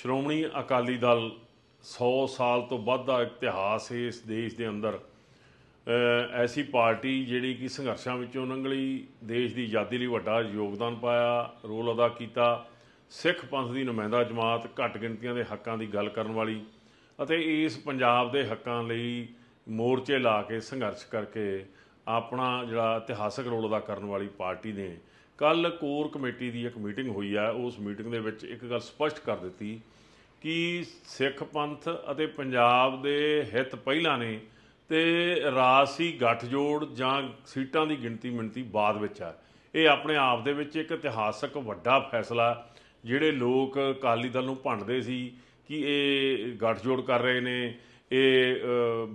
ਸ਼੍ਰੋਮਣੀ ਅਕਾਲੀ ਦਲ 100 ਸਾਲ ਤੋਂ ਵੱਧ ਦਾ ਇਤਿਹਾਸ ਹੈ ਇਸ ਦੇਸ਼ ਦੇ ਅੰਦਰ ਐਸੀ ਪਾਰਟੀ ਜਿਹੜੀ ਕਿ ਸੰਘਰਸ਼ਾਂ ਵਿੱਚੋਂ ਨੰਗਲੀ ਦੇਸ਼ ਦੀ ਆਜ਼ਾਦੀ ਲਈ ਵੱਡਾ ਯੋਗਦਾਨ ਪਾਇਆ ਰੋਲ ਅਦਾ ਕੀਤਾ ਸਿੱਖ ਪੰਥ ਦੀ ਨੁਮਾਇੰਦਾ ਜਮਾਤ ਘੱਟ ਗਿਣਤੀਆਂ ਦੇ ਹੱਕਾਂ ਦੀ ਗੱਲ ਕਰਨ ਵਾਲੀ ਅਤੇ ਇਸ ਪੰਜਾਬ ਦੇ ਹੱਕਾਂ ਲਈ ਮੋਰਚੇ ਲਾ ਕੇ ਸੰਘਰਸ਼ ਕਰਕੇ ਆਪਣਾ ਜਿਹੜਾ ਇਤਿਹਾਸਕ ਰੋਲ ਅਦਾ ਕਰਨ ਵਾਲੀ ਪਾਰਟੀ ਨੇ ਕੱਲ ਕੋਰ ਕਮੇਟੀ ਦੀ ਇੱਕ ਮੀਟਿੰਗ ਹੋਈ ਆ ਉਸ ਮੀਟਿੰਗ ਦੇ ਵਿੱਚ ਇੱਕ ਗੱਲ ਸਪਸ਼ਟ ਕਰ ਦਿੱਤੀ ਕਿ ਸਿੱਖ ਪੰਥ ਅਤੇ ਪੰਜਾਬ ਦੇ ਹਿੱਤ ਪਹਿਲਾਂ ਨੇ ਤੇ ਰਾਸੀ ਗੱਠਜੋੜ ਜਾਂ ਸੀਟਾਂ ਦੀ ਗਿਣਤੀ ਮਿੰਤੀ ਬਾਅਦ ਵਿੱਚ ਆ ਇਹ ਆਪਣੇ ਆਪ ਦੇ ਵਿੱਚ ਇੱਕ ਇਤਿਹਾਸਕ ਵੱਡਾ ਫੈਸਲਾ ਜਿਹੜੇ ਲੋਕ ਅਕਾਲੀ ਦਲ ਨੂੰ ਭੰਡਦੇ ਸੀ ਕਿ ਇਹ ਗੱਠਜੋੜ ਕਰ ਰਹੇ ਨੇ ਇਹ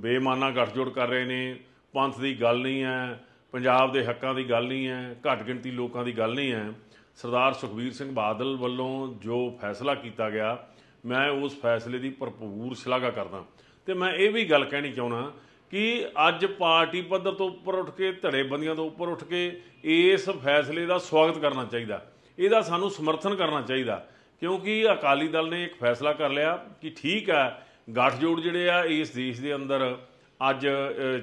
ਬੇਮਾਨਾ ਗੱਠਜੋੜ ਕਰ ਰਹੇ ਨੇ ਪੰਥ ਦੀ ਗੱਲ ਨਹੀਂ ਹੈ ਪੰਜਾਬ ਦੇ ਹੱਕਾਂ ਦੀ ਗੱਲ ਨਹੀਂ ਹੈ ਘੱਟ ਗਿਣਤੀ ਲੋਕਾਂ ਦੀ ਗੱਲ ਨਹੀਂ ਹੈ ਸਰਦਾਰ ਸੁਖਬੀਰ ਸਿੰਘ ਬਾਦਲ ਵੱਲੋਂ ਜੋ ਫੈਸਲਾ ਕੀਤਾ ਗਿਆ ਮੈਂ ਉਸ ਫੈਸਲੇ ਦੀ ਭਰਪੂਰ ਸ਼ਲਾਘਾ ਕਰਦਾ ਤੇ ਮੈਂ ਇਹ ਵੀ ਗੱਲ ਕਹਿਣੀ ਚਾਹੁੰਦਾ ਕਿ ਅੱਜ ਪਾਰਟੀ ਪੱਧਰ ਤੋਂ ਉੱਪਰ ਉੱਠ ਕੇ ਧੜੇਬੰਦੀਆਂ ਤੋਂ ਉੱਪਰ ਉੱਠ ਕੇ ਇਸ ਫੈਸਲੇ ਦਾ ਸਵਾਗਤ ਕਰਨਾ ਚਾਹੀਦਾ ਇਹਦਾ ਸਾਨੂੰ ਸਮਰਥਨ ਕਰਨਾ ਚਾਹੀਦਾ ਕਿਉਂਕਿ ਅਕਾਲੀ ਦਲ ਨੇ ਇੱਕ ਫੈਸਲਾ ਕਰ ਲਿਆ ਕਿ ਠੀਕ ਹੈ ਗੱਠਜੋੜ ਜਿਹੜੇ ਆ ਇਸ ਦੇਸ਼ ਦੇ ਅੰਦਰ ਅੱਜ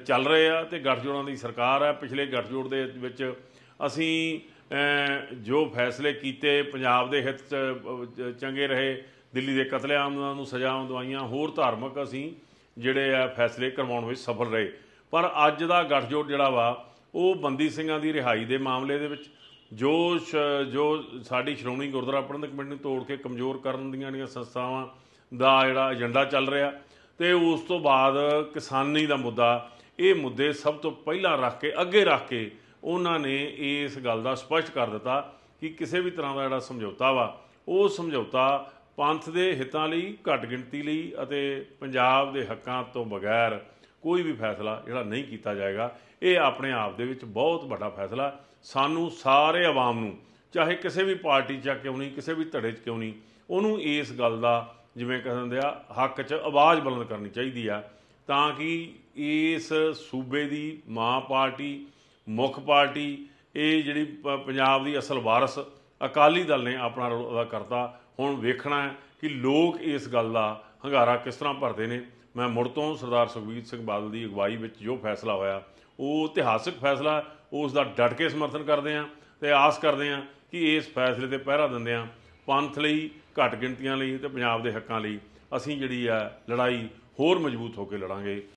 ਚੱਲ ਰਹੇ ਆ ਤੇ ਗੱਠਜੋੜਾਂ ਦੀ ਸਰਕਾਰ ਆ ਪਿਛਲੇ ਗੱਠਜੋੜ ਦੇ ਵਿੱਚ ਅਸੀਂ ਜੋ ਫੈਸਲੇ ਕੀਤੇ ਪੰਜਾਬ ਦੇ ਹਿੱਤ ਚ ਚੰਗੇ ਰਹੇ ਦਿੱਲੀ ਦੇ ਕਤਲੇਆਮ ਨੂੰ ਸਜ਼ਾਵਾਂ ਦਵਾਈਆਂ ਹੋਰ ਧਾਰਮਿਕ ਅਸੀਂ ਜਿਹੜੇ ਆ ਫੈਸਲੇ ਕਰਵਾਉਣ ਵਿੱਚ ਸਫਲ ਰਹੇ ਪਰ ਅੱਜ ਦਾ ਗੱਠਜੋੜ ਜਿਹੜਾ ਵਾ ਉਹ ਬੰਦੀ ਸਿੰਘਾਂ ਦੀ ਰਿਹਾਈ ਦੇ ਮਾਮਲੇ ਦੇ ਵਿੱਚ ਜੋ ਜੋ ਸਾਡੀ ਸ਼੍ਰੋਮਣੀ ਗੁਰਦੁਆਰਾ ਪ੍ਰਬੰਧਕ ਕਮੇਟੀ ਨੂੰ ਤੋੜ ਕੇ ਕਮਜ਼ੋਰ ਕਰਨ ਦੀਆਂ ਜਿਹੜੀਆਂ ਸੰਸਥਾਵਾਂ ਦਾ ਜਿਹੜਾ ਏਜੰਡਾ ਚੱਲ ਰਿਹਾ ਤੇ ਉਸ ਤੋਂ ਬਾਅਦ ਕਿਸਾਨੀ ਦਾ ਮੁੱਦਾ ਇਹ ਮੁੱਦੇ ਸਭ ਤੋਂ ਪਹਿਲਾਂ ਰੱਖ ਕੇ ਅੱਗੇ ਰੱਖ ਕੇ ਉਹਨਾਂ ਨੇ ਇਸ ਗੱਲ ਦਾ ਸਪਸ਼ਟ ਕਰ ਦਿੱਤਾ ਕਿ ਕਿਸੇ ਵੀ ਤਰ੍ਹਾਂ ਦਾ ਜਿਹੜਾ ਸਮਝੌਤਾ ਵਾ ਉਹ ਸਮਝੌਤਾ ਪੰਥ ਦੇ ਹਿੱਤਾਂ ਲਈ ਘੱਟ ਗਿਣਤੀ ਲਈ ਅਤੇ ਪੰਜਾਬ ਦੇ ਹੱਕਾਂ ਤੋਂ ਬਗੈਰ ਕੋਈ ਵੀ ਫੈਸਲਾ ਜਿਹੜਾ ਨਹੀਂ ਕੀਤਾ ਜਾਏਗਾ ਇਹ ਆਪਣੇ ਆਪ ਦੇ ਵਿੱਚ ਬਹੁਤ ਵੱਡਾ ਫੈਸਲਾ ਸਾਨੂੰ ਸਾਰੇ ਆਵਾਮ ਨੂੰ ਚਾਹੇ ਕਿਸੇ ਵੀ ਪਾਰਟੀ 'ਚ ਕਿਉਂ ਨਹੀਂ ਕਿਸੇ ਵੀ ਧੜੇ 'ਚ ਕਿਉਂ ਨਹੀਂ ਉਹਨੂੰ ਇਸ ਗੱਲ ਦਾ ਜਿਵੇਂ ਕਹਿੰਦੇ ਆ ਹੱਕ 'ਚ ਆਵਾਜ਼ ਬੁਲੰਦ ਕਰਨੀ ਚਾਹੀਦੀ ਆ ਤਾਂ ਕਿ ਇਸ ਸੂਬੇ ਦੀ ਮਾਂ ਪਾਰਟੀ ਮੁੱਖ ਪਾਰਟੀ ਇਹ ਜਿਹੜੀ ਪੰਜਾਬ ਦੀ ਅਸਲ ਵਾਰਸ ਅਕਾਲੀ ਦਲ ਨੇ ਆਪਣਾ ਰੋਲ ਅਦਾ ਕਰਤਾ ਹੁਣ ਵੇਖਣਾ ਹੈ ਕਿ ਲੋਕ ਇਸ ਗੱਲ ਦਾ ਹੰਗਾਰਾ ਕਿਸ ਤਰ੍ਹਾਂ ਭਰਦੇ ਨੇ ਮੈਂ ਮੁੜ ਤੋਂ ਸਰਦਾਰ ਸੁਖਬੀਰ ਸਿੰਘ ਬਾਦਲ ਦੀ ਅਗਵਾਈ ਵਿੱਚ ਜੋ ਫੈਸਲਾ ਹੋਇਆ ਉਹ ਇਤਿਹਾਸਿਕ ਫੈਸਲਾ ਉਸ ਦਾ ਡਟ ਕੇ ਸਮਰਥਨ ਕਰਦੇ ਆ ਤੇ ਆਸ ਕਰਦੇ ਆ ਕਿ ਇਸ ਫੈਸਲੇ ਤੇ ਪਹਿਰਾ ਦਿੰਦੇ ਆ ਪੰਥ ਲਈ ਘੱਟ ਗਿਣਤੀਆਂ ਲਈ ਤੇ ਪੰਜਾਬ ਦੇ ਹੱਕਾਂ ਲਈ ਅਸੀਂ ਜਿਹੜੀ ਆ ਲੜਾਈ ਹੋਰ ਮਜ਼ਬੂਤ ਹੋ ਕੇ ਲੜਾਂਗੇ